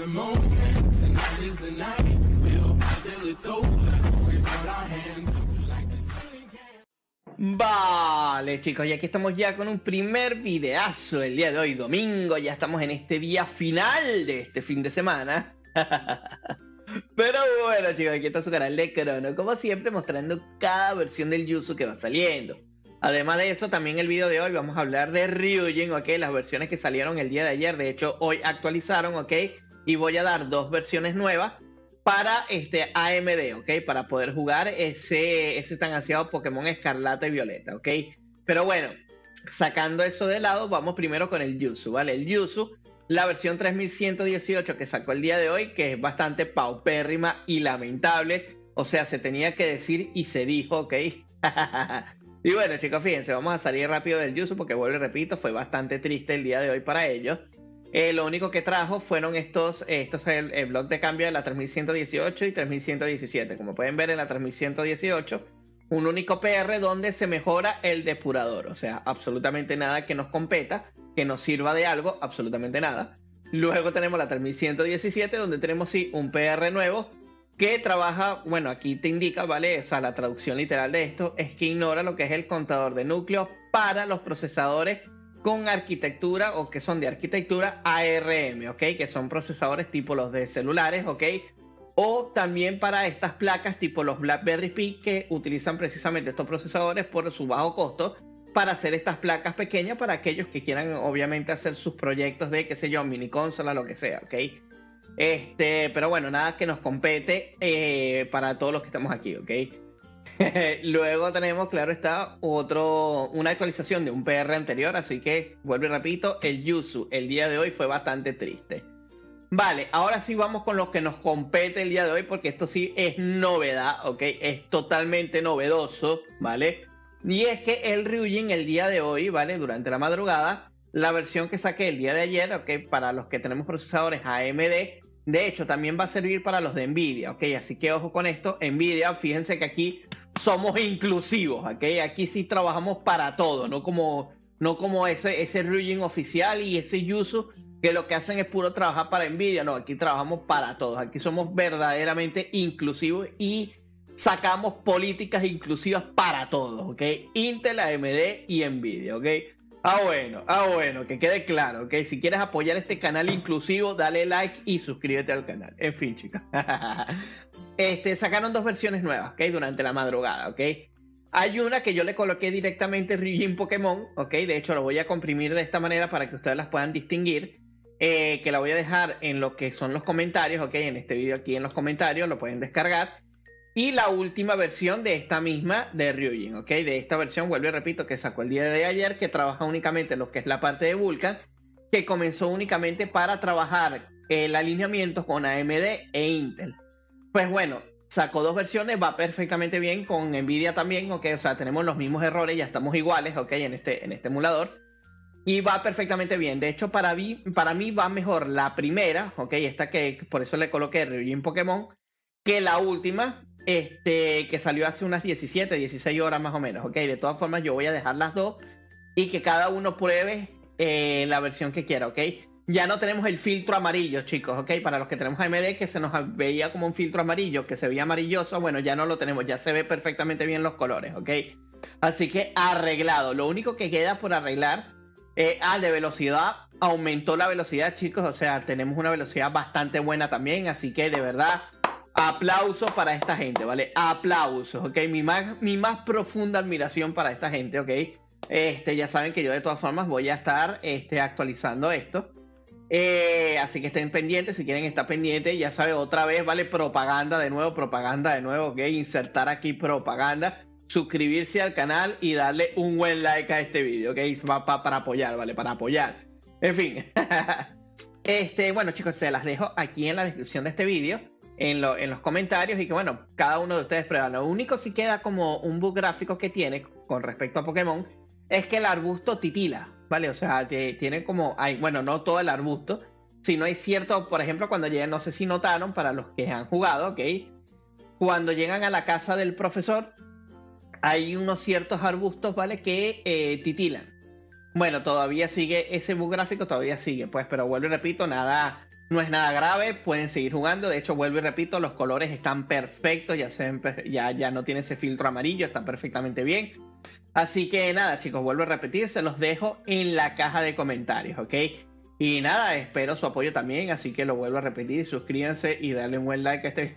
the Vale chicos, y aquí estamos ya con un primer videazo el día de hoy, domingo, ya estamos en este día final de este fin de semana. Pero bueno chicos, aquí está su canal de Crono, como siempre mostrando cada versión del Yuzu que va saliendo. Además de eso, también el video de hoy vamos a hablar de Ryujin, ok, las versiones que salieron el día de ayer, de hecho hoy actualizaron, ok, y voy a dar dos versiones nuevas para este AMD, ¿ok? Para poder jugar ese, ese tan ansiado Pokémon Escarlata y Violeta, ¿ok? Pero bueno, sacando eso de lado, vamos primero con el Yuzu, ¿vale? El Yuzu, la versión 3118 que sacó el día de hoy, que es bastante paupérrima y lamentable, o sea, se tenía que decir y se dijo, ¿ok? y bueno, chicos, fíjense, vamos a salir rápido del Yuzu porque vuelvo y repito, fue bastante triste el día de hoy para ellos. Eh, lo único que trajo fueron estos, eh, estos el, el de cambio de la 3118 y 3117. Como pueden ver en la 3118, un único PR donde se mejora el depurador. O sea, absolutamente nada que nos competa, que nos sirva de algo, absolutamente nada. Luego tenemos la 3117 donde tenemos sí un PR nuevo que trabaja, bueno, aquí te indica, ¿vale? O sea, la traducción literal de esto es que ignora lo que es el contador de núcleos para los procesadores con arquitectura o que son de arquitectura ARM, ¿ok? Que son procesadores tipo los de celulares, ¿ok? O también para estas placas tipo los BlackBerry Pi que utilizan precisamente estos procesadores por su bajo costo para hacer estas placas pequeñas para aquellos que quieran obviamente hacer sus proyectos de, qué sé yo, mini consola, lo que sea, ¿ok? Este, pero bueno, nada que nos compete eh, para todos los que estamos aquí, ¿ok? Luego tenemos, claro está, otro, una actualización de un PR anterior, así que vuelvo y repito, el Yuzu el día de hoy fue bastante triste. Vale, ahora sí vamos con lo que nos compete el día de hoy, porque esto sí es novedad, ¿ok? Es totalmente novedoso, ¿vale? Y es que el Ryujin el día de hoy, ¿vale? Durante la madrugada, la versión que saqué el día de ayer, ¿ok? Para los que tenemos procesadores AMD, de hecho, también va a servir para los de Nvidia, ¿ok? Así que ojo con esto, Nvidia, fíjense que aquí somos inclusivos, ¿ok? Aquí sí trabajamos para todos, no como, no como ese, ese ruling oficial y ese Yusu que lo que hacen es puro trabajar para Nvidia. No, aquí trabajamos para todos. Aquí somos verdaderamente inclusivos y sacamos políticas inclusivas para todos, ¿ok? Intel, AMD y Nvidia, ¿ok? Ah, bueno, ah, bueno, que quede claro, que si quieres apoyar este canal inclusivo, dale like y suscríbete al canal. En fin, chicos. este, sacaron dos versiones nuevas, ¿ok? Durante la madrugada, ¿ok? Hay una que yo le coloqué directamente Ryujin Pokémon, ¿ok? De hecho, lo voy a comprimir de esta manera para que ustedes las puedan distinguir. Eh, que la voy a dejar en lo que son los comentarios, ¿ok? En este video aquí en los comentarios, lo pueden descargar. Y la última versión de esta misma de Ryujin, ¿ok? De esta versión, vuelvo y repito, que sacó el día de ayer, que trabaja únicamente lo que es la parte de Vulkan, que comenzó únicamente para trabajar el alineamiento con AMD e Intel. Pues bueno, sacó dos versiones, va perfectamente bien con Nvidia también, ¿ok? O sea, tenemos los mismos errores, ya estamos iguales, ¿ok? En este, en este emulador. Y va perfectamente bien. De hecho, para mí, para mí va mejor la primera, ¿ok? Esta que por eso le coloqué Ryujin Pokémon, que la última, este, que salió hace unas 17, 16 horas más o menos. Ok, de todas formas yo voy a dejar las dos y que cada uno pruebe eh, la versión que quiera, ok. Ya no tenemos el filtro amarillo, chicos, ok. Para los que tenemos AMD, que se nos veía como un filtro amarillo, que se veía amarilloso, bueno, ya no lo tenemos, ya se ve perfectamente bien los colores, ok. Así que arreglado. Lo único que queda por arreglar, es, eh, ah, de velocidad, aumentó la velocidad, chicos. O sea, tenemos una velocidad bastante buena también. Así que de verdad, Aplausos para esta gente, ¿vale? Aplausos, ¿ok? Mi más, mi más profunda admiración para esta gente, ¿ok? Este, ya saben que yo de todas formas voy a estar este, actualizando esto. Eh, así que estén pendientes, si quieren estar pendientes, ya saben, otra vez, ¿vale? Propaganda de nuevo, propaganda de nuevo, ¿ok? Insertar aquí propaganda, suscribirse al canal y darle un buen like a este video, ¿ok? para apoyar, ¿vale? Para apoyar. En fin. este, bueno chicos, se las dejo aquí en la descripción de este video en, los comentarios y que bueno, cada uno de ustedes prueba. Lo único si queda como un bug gráfico que tiene con respecto a Pokémon es que el arbusto titila, ¿vale? O sea, tiene como, hay, bueno, no todo el arbusto, sino hay cierto, por ejemplo, cuando llegan, no sé si notaron, para los que han jugado, ¿ok? Cuando llegan a la casa del profesor, hay unos ciertos arbustos, ¿vale? Que eh, titilan. Bueno, todavía sigue ese bug gráfico, todavía sigue, pues, pero vuelvo y repito, nada no es nada grave, pueden seguir jugando. De hecho, vuelvo y repito, los colores están perfectos, ya, se, ya, ya no tiene ese filtro amarillo, está perfectamente bien. Así que nada, chicos, vuelvo a repetir, se los dejo en la caja de comentarios, ¿ok? Y nada, espero su apoyo también, así que lo vuelvo a repetir, suscríbanse y darle un buen like a este video.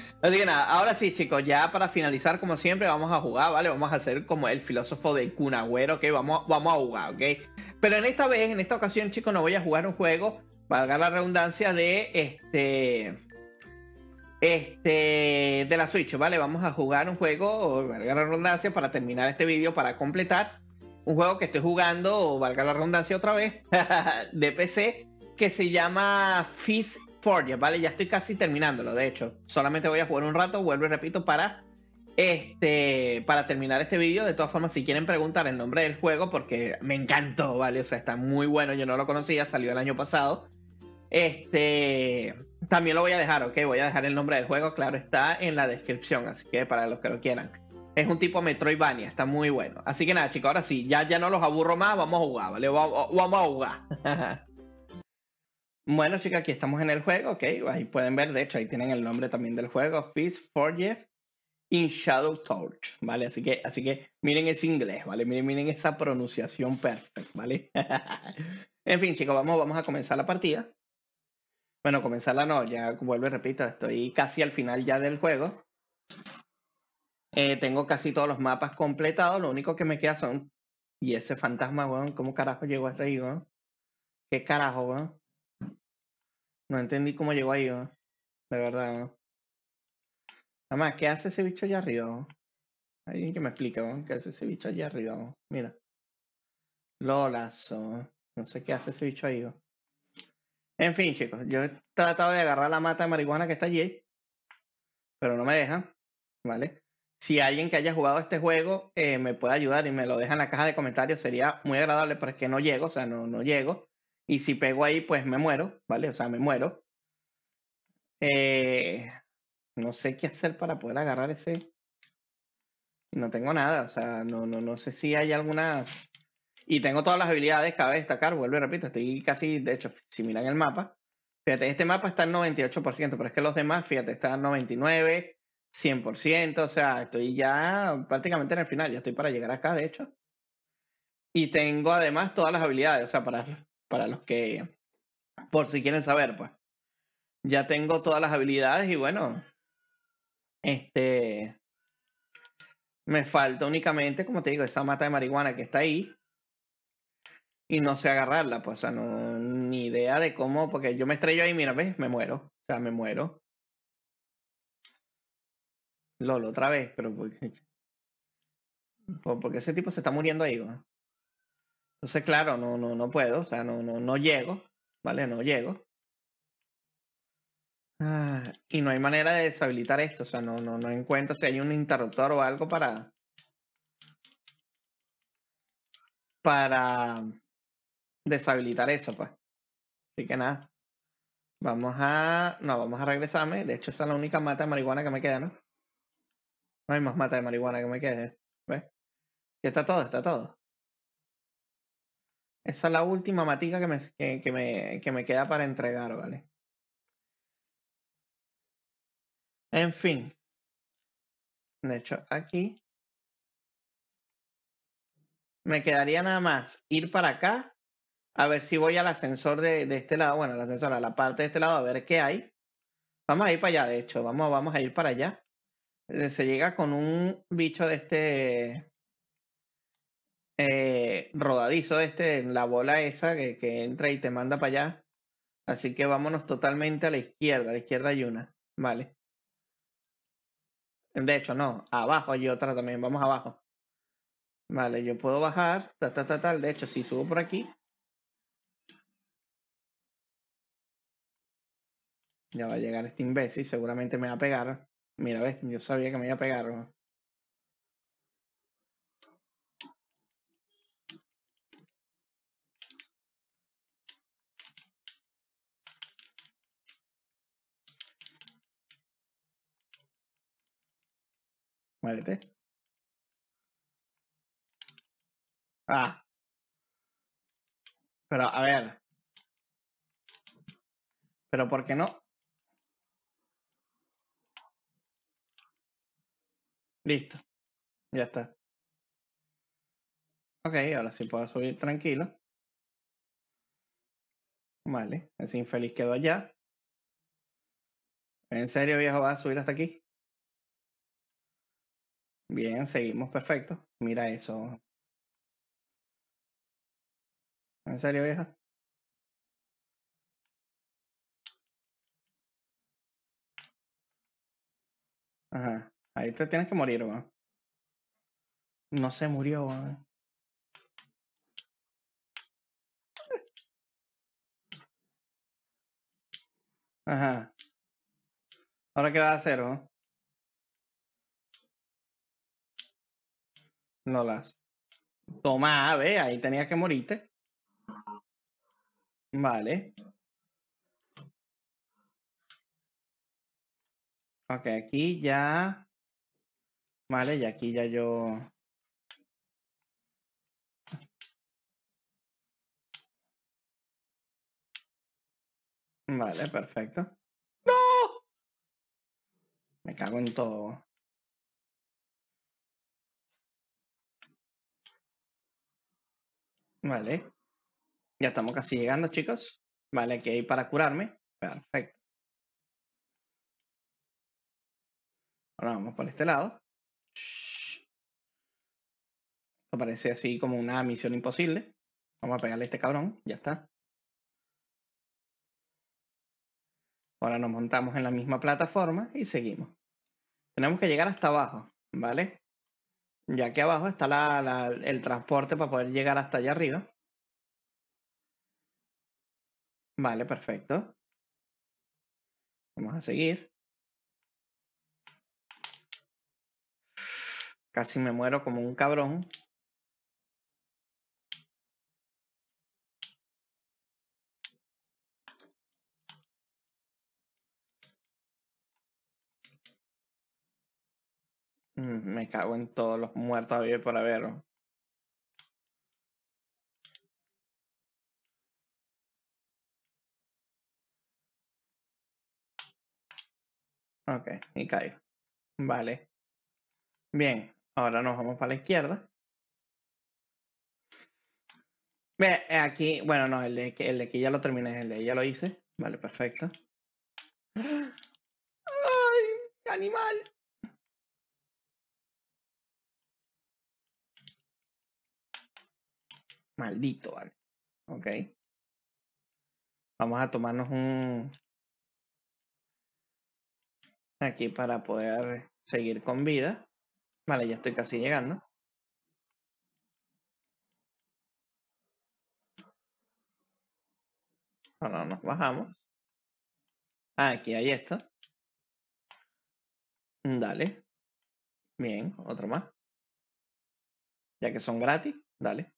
así que nada, ahora sí, chicos, ya para finalizar, como siempre, vamos a jugar, ¿vale? Vamos a hacer como el filósofo de kunagüero ¿ok? Vamos, vamos a jugar, ¿ok? Pero en esta vez, en esta ocasión, chicos, no voy a jugar un juego valga la redundancia, de este. Este. De la Switch, ¿vale? Vamos a jugar un juego, valga la redundancia, para terminar este vídeo, para completar. Un juego que estoy jugando, valga la redundancia otra vez, de PC, que se llama Fizz Forge, ¿vale? Ya estoy casi terminándolo, de hecho. Solamente voy a jugar un rato, vuelvo y repito, para este, para terminar este vídeo, de todas formas, si quieren preguntar el nombre del juego, porque me encantó, ¿vale? O sea, está muy bueno, yo no lo conocía, salió el año pasado. Este, también lo voy a dejar, ok, voy a dejar el nombre del juego, claro, está en la descripción, así que para los que lo quieran. Es un tipo Metroidvania, está muy bueno. Así que nada, chicos, ahora sí, ya, ya no los aburro más, vamos a jugar, ¿vale? Vamos a jugar. bueno, chicos, aquí estamos en el juego, ok, ahí pueden ver, de hecho, ahí tienen el nombre también del juego, Fist Forge in Shadow Torch, ¿vale? Así que, así que miren ese inglés, ¿vale? Miren, miren esa pronunciación perfecta, ¿vale? en fin, chicos, vamos, vamos a comenzar la partida. Bueno, comenzarla no, ya vuelvo y repito, estoy casi al final ya del juego. Eh, tengo casi todos los mapas completados, lo único que me queda son... Y ese fantasma, weón, ¿cómo carajo llegó hasta ahí, weón? ¿Qué carajo, weón? No entendí cómo llegó ahí, weón. De verdad, weón. Nada más, ¿qué hace ese bicho allá arriba, weón? Alguien que me explique, weón, ¿qué hace ese bicho allá arriba, weón? Mira. Lolazo, weón. No sé qué hace ese bicho ahí, weón. En fin, chicos, yo he tratado de agarrar la mata de marihuana que está allí, pero no me deja, ¿vale? Si alguien que haya jugado este juego eh, me puede ayudar y me lo deja en la caja de comentarios, sería muy agradable, pero es que no llego, o sea, no, no llego. Y si pego ahí, pues me muero, ¿vale? O sea, me muero. Eh, no sé qué hacer para poder agarrar ese. No tengo nada, o sea, no, no, no sé si hay alguna y tengo todas las habilidades, cabe destacar, vuelvo y repito, estoy casi, de hecho, si miran el mapa, fíjate, este mapa está en 98%, pero es que los demás, fíjate, están 99, 100%, o sea, estoy ya prácticamente en el final, ya estoy para llegar acá, de hecho. Y tengo además todas las habilidades, o sea, para, para los que, por si quieren saber, pues. Ya tengo todas las habilidades y bueno, este, me falta únicamente, como te digo, esa mata de marihuana que está ahí y no sé agarrarla, pues, o sea, no, ni idea de cómo, porque yo me estrello ahí, mira, ves, me muero, o sea, me muero. Lolo, otra vez, pero porque, porque ese tipo se está muriendo ahí, ¿no? Entonces, claro, no, no, no puedo, o sea, no, no, no llego, ¿vale? No llego. Ah, y no hay manera de deshabilitar esto, o sea, no, no, no encuentro si hay un interruptor o algo para... Para deshabilitar eso, pues. Así que nada. Vamos a. No, vamos a regresarme. De hecho, esa es la única mata de marihuana que me queda, ¿no? No hay más mata de marihuana que me quede. ¿Ves? Ya está todo, está todo. Esa es la última matica que me, que, que me, que me queda para entregar, ¿vale? En fin. De hecho, aquí. Me quedaría nada más ir para acá a ver si voy al ascensor de, este lado, bueno, al ascensor, a la parte de este lado, a ver qué hay. Vamos a ir para allá, de hecho, vamos, vamos a ir para allá. Eh, se llega con un bicho de este eh, rodadizo, de este, la bola esa que, entra y te manda para allá. Así que vámonos totalmente a la izquierda, a la izquierda hay una, vale. De hecho, no, abajo hay otra también, vamos abajo. Vale, yo puedo bajar, De hecho, si subo por aquí, Ya va a llegar este imbécil, seguramente me va a pegar. Mira, ves, yo sabía que me iba a pegar. ¿no? Muérete. Ah. Pero, a ver. Pero, ¿por qué no? Listo. Ya está. Ok, ahora sí puedo subir tranquilo. Vale, ese infeliz quedó allá. ¿En serio, viejo, va a subir hasta aquí? Bien, seguimos, perfecto. Mira eso. ¿En serio, viejo? Ajá. Ahí te tienes que morir, va. No se murió, va. Ajá. ¿Ahora qué cero. a hacer, No las. Toma, ve, ahí tenías que morirte. Vale. Ok, aquí ya Vale, y aquí ya yo... Vale, perfecto. ¡No! Me cago en todo. Vale. Ya estamos casi llegando, chicos. Vale, aquí hay para curarme. Perfecto. Ahora vamos por este lado. Esto parece así como una misión imposible. Vamos a pegarle a este cabrón, ya está. Ahora nos montamos en la misma plataforma y seguimos. Tenemos que llegar hasta abajo, ¿vale? Ya que abajo está el transporte para poder llegar hasta allá arriba. Vale, perfecto. Vamos a seguir. Casi me muero como un cabrón. Mm, me cago en todos los muertos a vivir por haberlo. Ok, y caigo. Vale. Bien. Ahora nos vamos para la izquierda. Ve, eh, aquí, bueno, no, el de, el de aquí ya lo terminé, el de ahí ya lo hice. Vale, perfecto. ¡Ay, animal! Maldito, vale. Ok. Vamos a tomarnos un... Aquí para poder seguir con vida. Vale, ya estoy casi llegando. Ahora nos bajamos. Aquí hay esto. Dale. Bien, otro más. Ya que son gratis, dale.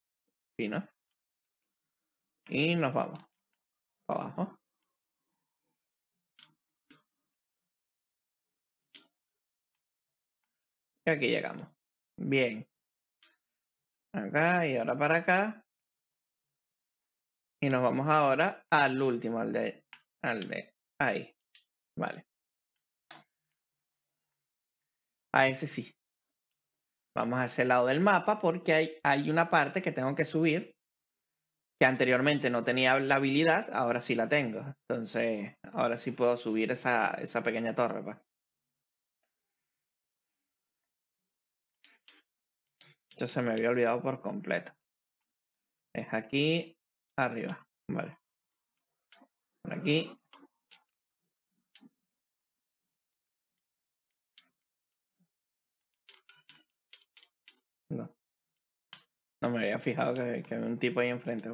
Fino. Y nos vamos. Para abajo. Y aquí llegamos. Bien. Acá y ahora para acá. Y nos vamos ahora al último, al de, al de ahí. Vale. A ese sí. Vamos a ese lado del mapa porque hay, hay una parte que tengo que subir que anteriormente no tenía la habilidad, ahora sí la tengo. Entonces, ahora sí puedo subir esa, pequeña torre. va pues. Esto se me había olvidado por completo. Es aquí arriba. Vale. Por aquí. No. No me había fijado que, que había un tipo ahí enfrente.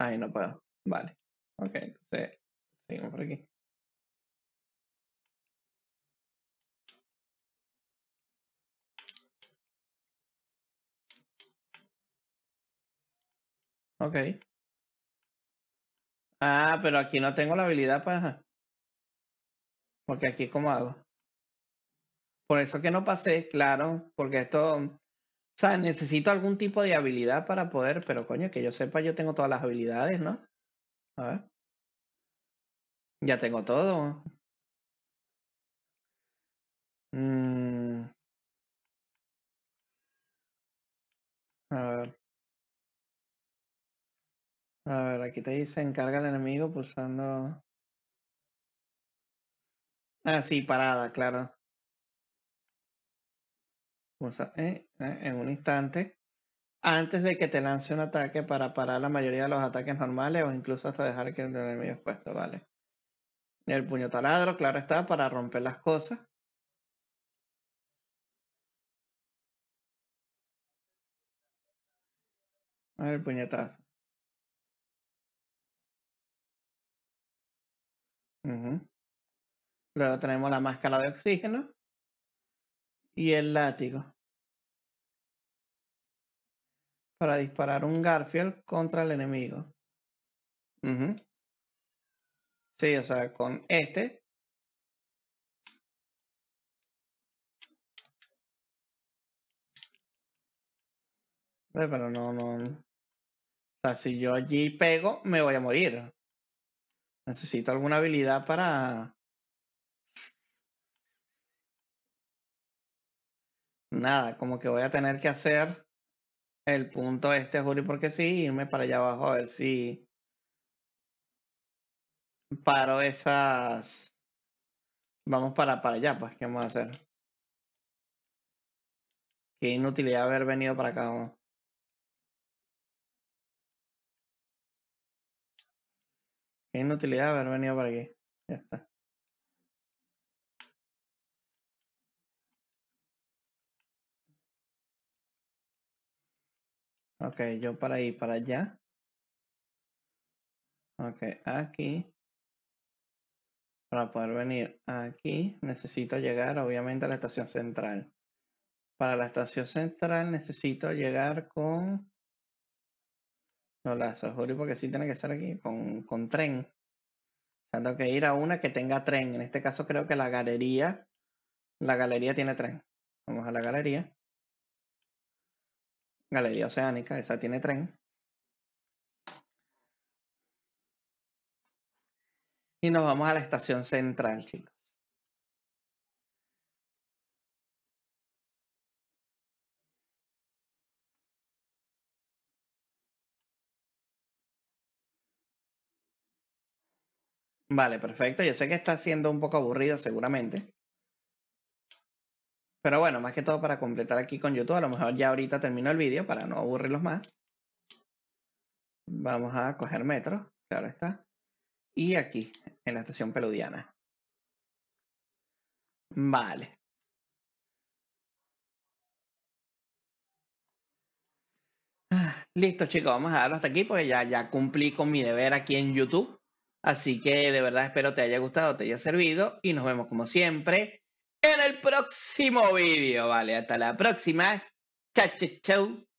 Ahí no puedo. Vale. Ok, entonces seguimos por aquí. Ok. Ah, pero aquí no tengo la habilidad para... Porque aquí cómo hago. Por eso que no pasé, claro, porque esto... O sea, necesito algún tipo de habilidad para poder, pero coño, que yo sepa, yo tengo todas las habilidades, ¿no? A ver. Ya tengo todo. Mm. A ver. A ver, aquí te dice encarga el enemigo pulsando. Ah, sí, parada, claro. Pulsa eh, eh, en un instante. Antes de que te lance un ataque para parar la mayoría de los ataques normales o incluso hasta dejar que el enemigo puesto, vale. El puño taladro, claro está, para romper las cosas. El puñetazo. Luego tenemos la máscara de oxígeno y el látigo para disparar un Garfield contra el enemigo. Sí, o sea, con este. Pero no, no. O sea, si yo allí pego, me voy a morir. Necesito alguna habilidad para... Nada, como que voy a tener que hacer el punto este, Juli, porque sí, irme para allá abajo a ver si paro esas... Vamos para, para allá, pues, ¿qué vamos a hacer? Qué inutilidad haber venido para acá. Qué inutilidad ah, haber venido por aquí. Ya está. Ok, yo para ir para allá. Ok, aquí. Para poder venir aquí, necesito llegar obviamente a la estación central. Para la estación central necesito llegar con no, la sojuri porque sí tiene que ser aquí con, tren. O sea, tengo que ir a una que tenga tren. En este caso creo que la galería, la galería tiene tren. Vamos a la galería. Galería Oceánica, esa tiene tren. Y nos vamos a la estación central, chicos. Vale, perfecto. Yo sé que está siendo un poco aburrido seguramente. Pero bueno, más que todo para completar aquí con YouTube, a lo mejor ya ahorita termino el vídeo para no aburrirlos más. Vamos a coger metro, claro está. Y aquí, en la estación peludiana. Vale. Ah, listo chicos, vamos a darlo hasta aquí porque ya, ya cumplí con mi deber aquí en YouTube. Así que de verdad espero te haya gustado, te haya servido y nos vemos como siempre en el próximo vídeo. Vale, hasta la próxima. Chao, chau chao.